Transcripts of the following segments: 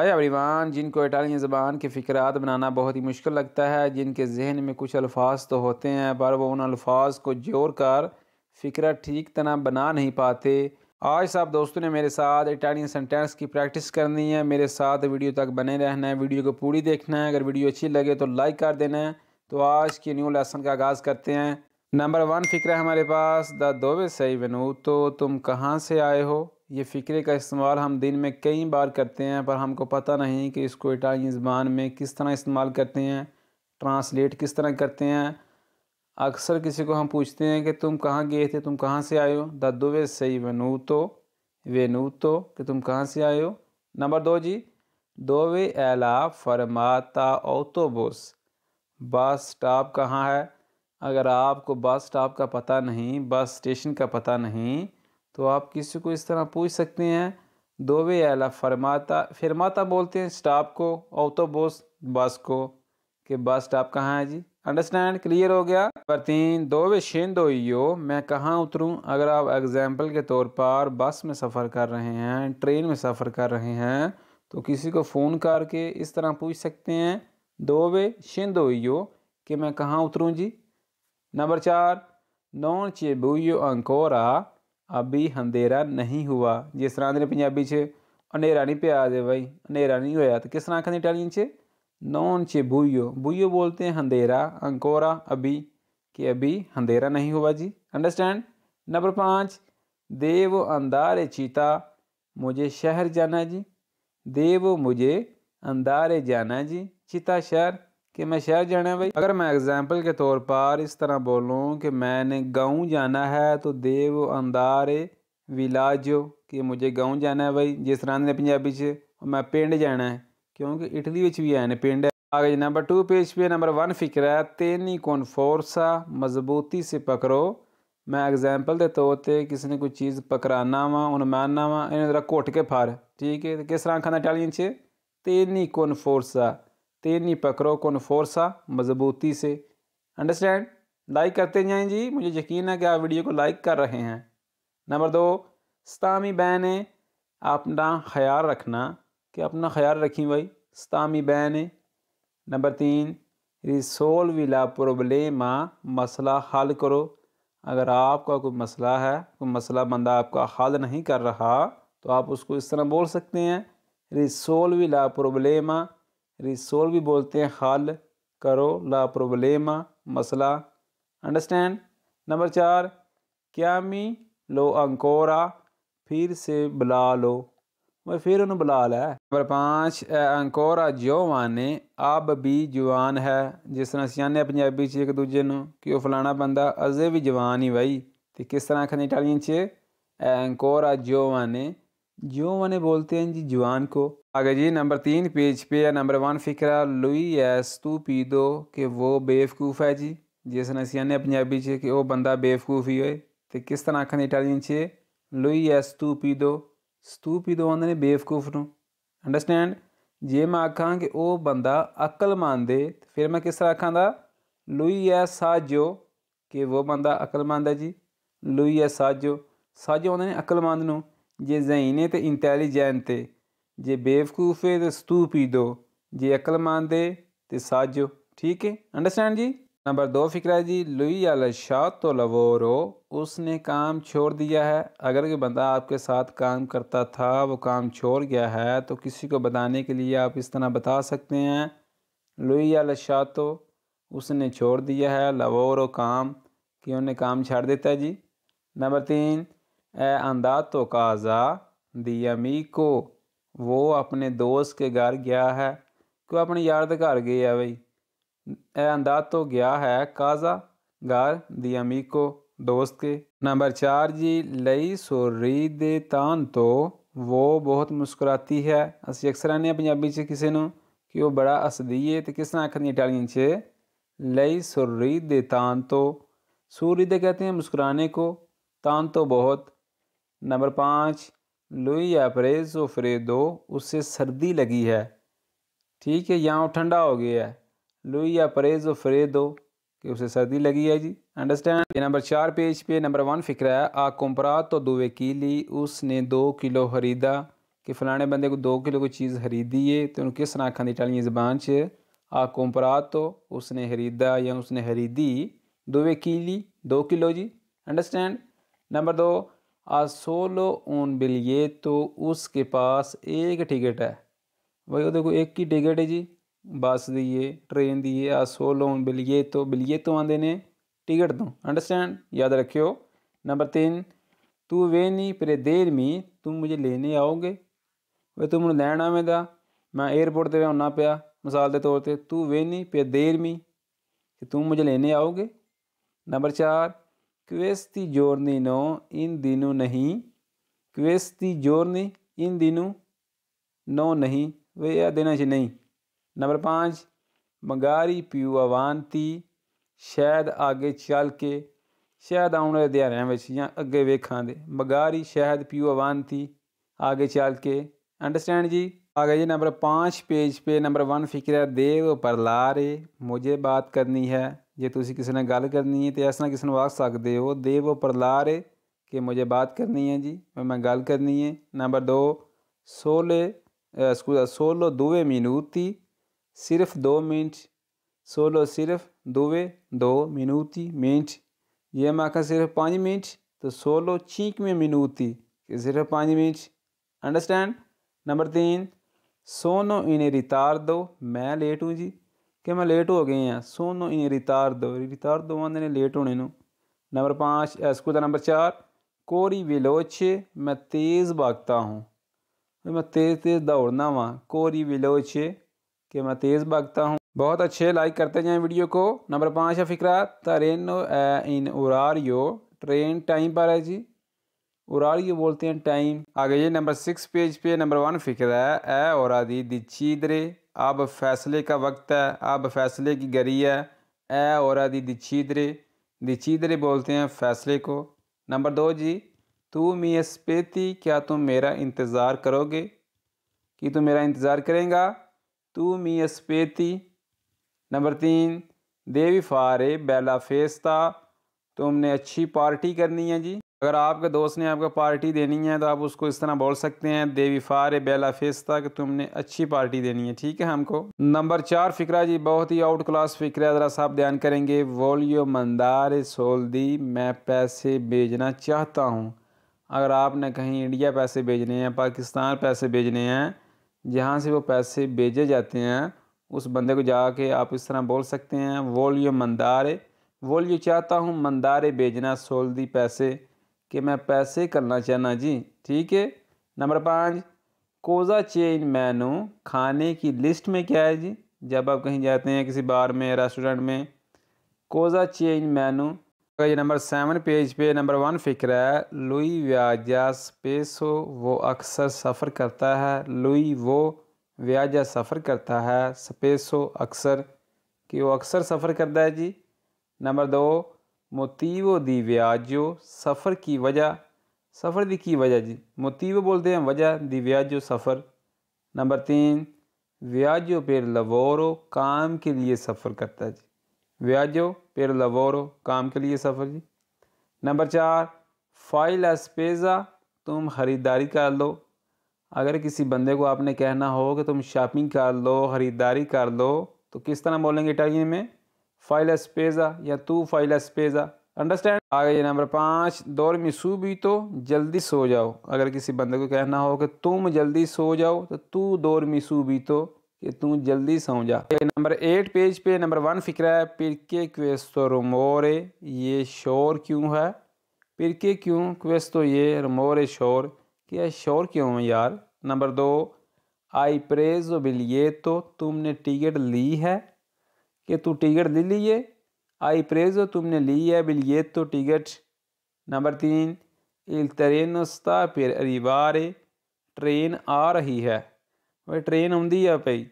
अरे अबरीवान जिनको इटालियन ज़बान के फ़िक्रात बनाना बहुत ही मुश्किल लगता है जिनके जहन में कुछ अल्फाज तो होते हैं पर वो उन अल्फाज को जोड़ कर फ़िक्रा ठीक तरह बना नहीं पाते आज साहब दोस्तों ने मेरे साथ इटालियन सेंटेंस की प्रैक्टिस करनी है मेरे साथ वीडियो तक बने रहना है वीडियो को पूरी देखना है अगर वीडियो अच्छी लगे तो लाइक कर देना है तो आज के न्यू लेसन का आगाज़ करते हैं नंबर वन है हमारे पास द दोवे सही बनू तो तुम कहाँ से आए हो ये फ़िक्रे का इस्तेमाल हम दिन में कई बार करते हैं पर हमको पता नहीं कि इसको इटालियन ज़बान में किस तरह इस्तेमाल करते हैं ट्रांसलेट किस तरह करते हैं अक्सर किसी को हम पूछते हैं कि तुम कहाँ गए थे तुम कहाँ से आए हो दद्दो वे सही वनू तो वेनू तो कि तुम कहाँ से आए हो नंबर दो जी दो वे एला फरमाता ओतोबोस बस स्टॉप कहाँ है अगर आपको बस स्टॉप का पता नहीं बस स्टेशन का पता नहीं तो आप किसी को इस तरह पूछ सकते हैं दोवे आला फरमाता फरमाता बोलते हैं स्टाप को ऑटोबोस बस को कि बस स्टाप कहाँ है जी अंडरस्टैंड क्लियर हो गया पर तीन दोवे शेन दो यो मैं कहाँ उतरूँ अगर आप एग्जाम्पल के तौर पर बस में सफ़र कर रहे हैं ट्रेन में सफ़र कर रहे हैं तो किसी को फ़ोन करके इस तरह पूछ सकते हैं दोवे शेन दो यो कि मैं कहाँ उतरूँ जी नंबर चार नॉन यो अंकोरा अभी अंधेरा नहीं हुआ जिस तरह ਦੇ पंजाबी से ਹਨੇਰਾ नहीं ਪਿਆ भाई ਬਾਈ नहीं होया तो किस तरह ਤਰ੍ਹਾਂ इटालियन से 'ਚ नॉन चे भूयो भूयो बोलते हैं अंधेरा अंकोरा अभी कि अभी अंधेरा नहीं हुआ जी अंडरस्टैंड नंबर पाँच देव अंधारे चीता मुझे शहर जाना जी देव मुझे अंदार जाना जी चीता शहर कि मैं शहर जाना है भाई अगर मैं एग्जाम्पल के तौर पर इस तरह बोलूँ कि मैंने गाँव जाना है तो देव अंदार विलाजो कि मुझे गाँव जाना है भाई जिस तरह ने पंजाबी मैं पिंड जाना है क्योंकि इटली में भी आए पिंड पिंड आगे नंबर टू पेज पे नंबर वन फिक्र है तेनी कौन फोरसा मजबूती से पकड़ो मैं एग्जाम्पल के तौर पर किसी ने कोई चीज़ पकड़ाना वा मानना वा इन्हें जरा घुट के फार ठीक है किस तरह खाना टालियन च तेनी कौन फोरसा तेनी पकड़ो कौन फोरसा मजबूती से अंडरस्टैंड लाइक करते जाएं जी मुझे यकीन है कि आप वीडियो को लाइक कर रहे हैं नंबर दो सतामी बहन अपना ख्याल रखना कि अपना ख्याल रखी भाई सतामी बहन नंबर तीन रिसोल विला प्रॉब्लेमा मसला हल करो अगर आपका कोई मसला है कोई मसला बंदा आपका हल नहीं कर रहा तो आप उसको इस तरह बोल सकते हैं रिसोल विला प्रॉब्लेमा रिसोल भी बोलते हैं हल करो ला प्रॉब्लम मसला अंडरस्टैंड नंबर चार क्या मी लो अंकोरा फिर से बुला लो मैं फिर उन्होंने बुला लिया नंबर पाँच अंकोरा ने अब भी जवान है जिस तरह सियाने पंजाबी च एक दूजे वह फलाना बंदा अजे भी जवान ही ਜਵਾਨ तो किस तरह आखने ਤਰ੍ਹਾਂ से ਇਟਾਲੀਅਨ ਚ अंकोरा जोवाने जोवाने बोलते हैं जी जवान को आगे ਜੀ ਨੰਬਰ 3 ਪੇਜ ਪੇ है नंबर वन फिक्रा लुई एस तू पी दो कि वो बेवकूफ़ है जी ਜਿਸ ਨੇ ਅਸੀਂ ਆਨੇ ਪੰਜਾਬੀ 'ਚ ਕਿ ਉਹ ਬੰਦਾ ਬੇਵਕੂਫ ਹੀ ਹੋਏ ਤੇ ਕਿਸ ਤਰ੍ਹਾਂ ਆਖਣ ਇਟਾਲੀਅਨ 'ਚ ਲੁਈ ਐ ਸਟੂਪੀਡੋ ਸਟੂਪੀਡੋ ਆਂਦੇ ਨੇ ਬੇਵਕੂਫ ਨੂੰ ਅੰਡਰਸਟੈਂਡ ਜੇ ਮੈਂ ਆਖਾਂ ਕਿ ਉਹ ਬੰਦਾ ਅਕਲਮੰਦ ਹੈ ਫਿਰ ਮੈਂ ਕਿਸ ਤਰ੍ਹਾਂ ਆਖਾਂ ਦਾ ਲੁਈ ਐ ਸਾਜੋ ਕਿ ਉਹ ਬੰਦਾ ਅਕਲਮੰਦ ਹੈ ਜੀ ਲੁਈ ਐ ਸਾਜੋ ਸਾਜੋ ਆਂਦੇ ਨੇ ਅਕਲਮੰਦ ਨੂੰ ਜੇ ਜ਼ੈਨ ਤੇ ਇੰਟੈਲੀਜੈਂਟ ਤੇ ਜੇ बेवकूफ़े स्तू पी दो ਜੇ ਅਕਲਮੰਦ ਹੈ तो साजो ठीक है अंडरस्टैंड जी नंबर दो फिक्र है जी लुई अल शाह तो लवोरो उसने काम छोड़ दिया है अगर कोई बंदा आपके साथ काम करता था वो काम छोड़ गया है तो किसी को बताने के लिए आप इस तरह बता सकते हैं लुई अल शाह तो उसने छोड़ दिया है लवोरो काम कि उन्हें काम छाड़ देता है जी नंबर तीन ए अंदा तो काजा दी अमी को वो अपने दोस्त के घर गया है क्यों अपने यार घर गए है बई ए अंदा तो गया है काजा घर दी को दोस्त के नंबर चार जी लई सोरी दे तान तो वो बहुत मुस्कुराती है अस अक्सर आने पंजाबी से किसी को कि वह बड़ा हसदी है तो किस तरह आखन इटालियन से लई सुरी दे तान तो सूरी दे कहते हैं मुस्कुराने को तान तो बहुत नंबर पाँच लुई एपरेज दो उससे सर्दी लगी है ठीक है यहाँ ठंडा हो गया है लुई एपरेज दो कि उसे सर्दी लगी है जी अंडरस्टैंड ये नंबर चार पेज पे नंबर वन फिक्र है आ कुमरा तो दुवे की ली उसने दो किलो खरीदा कि फलाने बंदे को दो किलो कोई चीज़ खरीदी है तो उन्हें किस तरह दी टाली जबान च आ कुमरा तो उसने खरीदा या उसने खरीदी दुवे की ली दो किलो जी अंडरस्टैंड नंबर दो सोलो ओन बिल तो उसके पास एक टिकट है भाई देखो एक ही टिकट है जी बस दी ट्रेन दिए है आ सोलो ऑन बिल तो बिल ये तो आते ने टिकट तो अंडरस्टैंड याद रखियो नंबर तीन तू वे नहीं परे देर मी तू मुझे लेने आओगे भाई तू तुम लैन आवें दा मैं एयरपोर्ट पर आना पाया मिसाल के तौर पर तू वे नहीं पे देर मी तू मुझे लेने आओगे नंबर चार questi जोरनी नो इन दिनों नहीं questi जोरनी इन दिनों नो नहीं वे यह देना चाहिए नहीं नंबर पाँच मंगारी पियू अवानती शायद आगे चल के शायद आने वाले दिहाड़ियों अगे वेखा दे मगारी शायद पियू अवानती आगे चल के अंडरस्टैंड जी आगे जी नंबर पाँच पेज पे नंबर वन फिक्र देव पर ला रे मुझे बात करनी है जो तुम किसी ने गल करनी है तो इस तरह किसी ਨੂੰ ਆਖ ਸਕਦੇ ਹੋ ਦੇਵ ਉਹ ਪਰਲਾਰ ਹੈ ਕਿ ਮੁਝੇ ਬਾਤ ਕਰਨੀ ਹੈ ਜੀ ਮੈਂ ਗੱਲ ਕਰਨੀ ਹੈ ਨੰਬਰ 2 स्कूल सोलो दुवे मीनूती सिर्फ दो मिनट सोलो सिर्फ दुवे दो मिनूती मिनट मैं आखा सिर्फ पाँच मिनट तो सोलो छींक में मिनूती सिर्फ पाँच मिनट अंडरस्टैंड नंबर तीन सोनो इन्हें रितार दो मैं लेट हूँ जी કે મેં લેટ હો ગયે હાં સોનો ઇન રીતારડો રીતારડો મને લેટ હોને નો નંબર 5 એસ્કુ દા નંબર 4 કોરી વિલોચે મેં તેજ ભાગતા હું મેં તેજ તેજ દોડનાવા કોરી વિલોચે કે મેં તેજ ભાગતા હું બહોત ache like karte jaye video ko number 5 આ ફિકરા તરેનો ઇન ઓરારિયો ટ્રેન ટાઈમ પર આજી और आर ये बोलते हैं टाइम आगे ये नंबर सिक्स पेज पे नंबर वन फिक्र है ए और आदि दी चीदरे अब फैसले का वक्त है अब फैसले की गरी है ए और आदि दी चीदरे दी चीदरे बोलते हैं फैसले को नंबर दो जी तू मी स्पेती क्या तुम मेरा इंतज़ार करोगे कि तुम मेरा इंतज़ार करेंगा तू मी स्पेती नंबर तीन देवी फारे बेला फेस्ता तुमने अच्छी पार्टी करनी है जी अगर आपके दोस्त ने आपको पार्टी देनी है तो आप उसको इस तरह बोल सकते हैं देवी फार बेला फेस्ता कि तुमने अच्छी पार्टी देनी है ठीक है हमको नंबर चार फिक्रा जी बहुत ही आउट क्लास फिक्र है ज़रा साहब ध्यान करेंगे वोलियो मंदार सोल दी मैं पैसे भेजना चाहता हूँ अगर आपने कहीं इंडिया पैसे भेजने हैं पाकिस्तान पैसे भेजने हैं जहाँ से वो पैसे भेजे जाते हैं उस बंदे को जाके आप इस तरह बोल सकते हैं वोलियो मंदार वोलियो चाहता हूँ मंदारे भेजना सोल दी पैसे कि मैं पैसे करना चाहना जी ठीक है नंबर पाँच कोज़ा चेंज मेनू खाने की लिस्ट में क्या है जी जब आप कहीं जाते हैं किसी बार में रेस्टोरेंट में कोज़ा चेंज मेनू ये नंबर सेवन पेज पे नंबर वन फिक्र है लुई व्याजा स्पेसो वो अक्सर सफ़र करता है लुई वो व्याजा सफ़र करता है स्पेसो अक्सर कि वो अक्सर सफ़र करता है जी नंबर दो मोतीव दी व्याजो सफ़र की वजह सफ़र दी की वजह जी मोतीव बोलते हैं वजह दी व्याजो सफ़र नंबर तीन व्याजो पेर लवोरो काम के लिए सफ़र करता जी व्याजो पेर लवोरो काम के लिए सफ़र जी नंबर चार फाइल एसपेज़ा तुम ख़रीदारी कर लो अगर किसी बंदे को आपने कहना हो कि तुम शॉपिंग कर लो ख़रीदारी कर लो तो किस तरह बोलेंगे इटालियन में फाइल स्पेजा या तू फाइल स्पेजा अंडरस्टैंड गई नंबर पाँच दौर में सू भी तो जल्दी सो जाओ अगर किसी बंदे को कहना हो कि तुम जल्दी सो जाओ तो तू दौर में सू भी तो कि तू जल्दी सो जा नंबर एट पेज पे नंबर वन फिक्र है पिरके क्वेस्तो रोमोरे ये शोर क्यों है पिरके क्यों क्वेस्तो ये रोमोरे शोर कि यह शोर क्यों है यार नंबर दो आई प्रेज बिलिए तो तुमने टिकट ली है कि तू टिकट ले लिए आई प्रेजो तुमने ली है बिल ये तो टिकट नंबर तीन इल ट्रेन उसता फिर रिवार ट्रेन आ रही है वह ट्रेन आँदी है भाई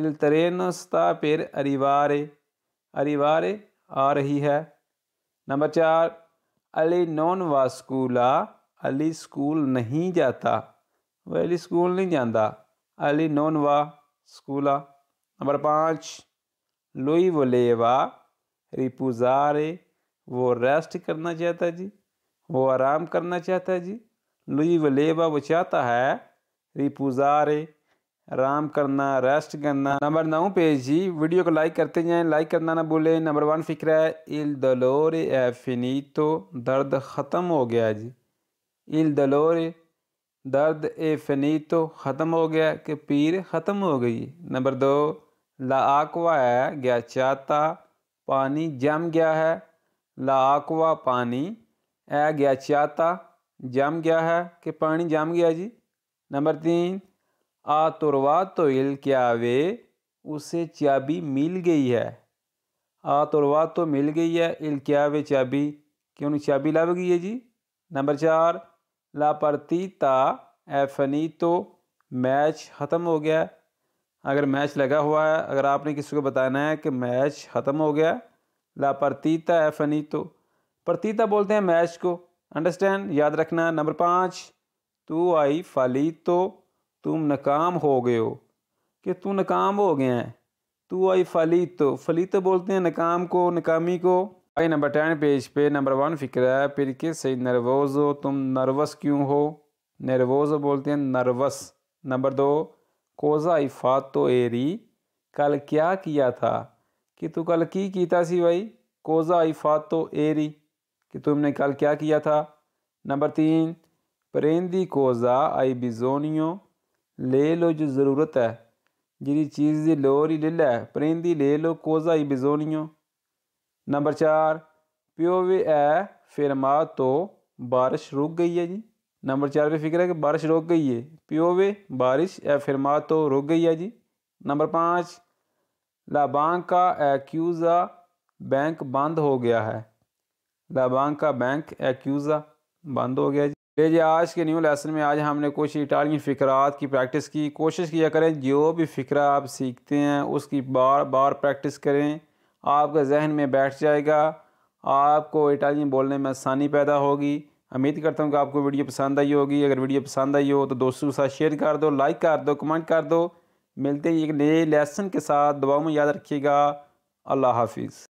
इल ट्रेन उसता फिर अरीबार अरीबार आ रही है नंबर चार अली नॉन वास्कूला अली स्कूल नहीं जाता वह अली स्कूल नहीं जाता अली नॉन वा स्कूला नंबर पाँच लोई वलेवा रिपुजारे वो रेस्ट करना चाहता जी वो आराम करना चाहता जी लुई वलेवा वो चाहता है रिपुजारे आराम करना रेस्ट करना नंबर नौ पेज जी वीडियो को लाइक करते जाएं लाइक करना ना भूलें नंबर वन फिक्र है इल दलोर ए फिनी तो दर्द ख़त्म हो गया जी इल दलोर दर्द ए फनी तो ख़त्म हो गया कि पीर ख़त्म हो गई नंबर दो लाआकवा है गया चाता पानी जम गया है लाआकवा पानी ए गया चाता जम गया है कि पानी जम गया जी नंबर तीन आ तुरवा तोइल क्या वे उसे चाबी मिल गई है आ तुरवा तो मिल गई है इल क्या वे चाबी कि उन्हें चाबी लभ गई है जी नंबर चार लापरती ता एफनी तो मैच ख़त्म हो गया अगर मैच लगा हुआ है अगर आपने किसी को बताना है कि मैच ख़त्म हो गया लापरतीता है फनी तो परतीता बोलते हैं मैच को अंडरस्टैंड याद रखना नंबर पाँच तू आई फाली तो तुम नाकाम हो गए हो कि तू नाकाम हो गया है तू आई फाली तो फली तो बोलते हैं नाकाम को नाकामी को आई नंबर टेन पेज पे नंबर वन फिक्र है फिर के सही नर्वोज हो तुम नर्वस क्यों हो नर्वोज बोलते हैं नर्वस नंबर दो कोजा तो एरी कल क्या किया था कि तू कल की कीता सी भाई कोजा तो एरी कि तुमने कल क्या किया था नंबर तीन परेंदी कोजा आई बिजोनियो ले लो जो ज़रूरत है जिरी चीज़ की लोर ही ले लै परेंदी ले लो कोजा आई बिजोनियो नंबर चार प्यो भी है फिर माँ तो बारिश रुक गई है जी नंबर चार पे फिक्र है कि बारिश रुक गई है प्योवे बारिश या फिरमा तो रुक गई है जी नंबर पाँच लाबांग का एक्यूज़ा बैंक बंद हो गया है लाबांग का बैंक एक्यूज़ा बंद हो गया जी जी आज के न्यू लेसन में आज हमने कुछ इटालियन फ़िक्रात की प्रैक्टिस की कोशिश किया करें जो भी फ़िक्र आप सीखते हैं उसकी बार बार प्रैक्टिस करें आपका जहन में बैठ जाएगा आपको इटालियन बोलने में आसानी पैदा होगी उम्मीद करता हूँ कि आपको वीडियो पसंद आई होगी अगर वीडियो पसंद आई हो तो दोस्तों के साथ शेयर कर दो लाइक कर दो कमेंट कर दो मिलते हैं एक नए लेसन के साथ दुआओं में याद रखिएगा अल्लाह हाफिज़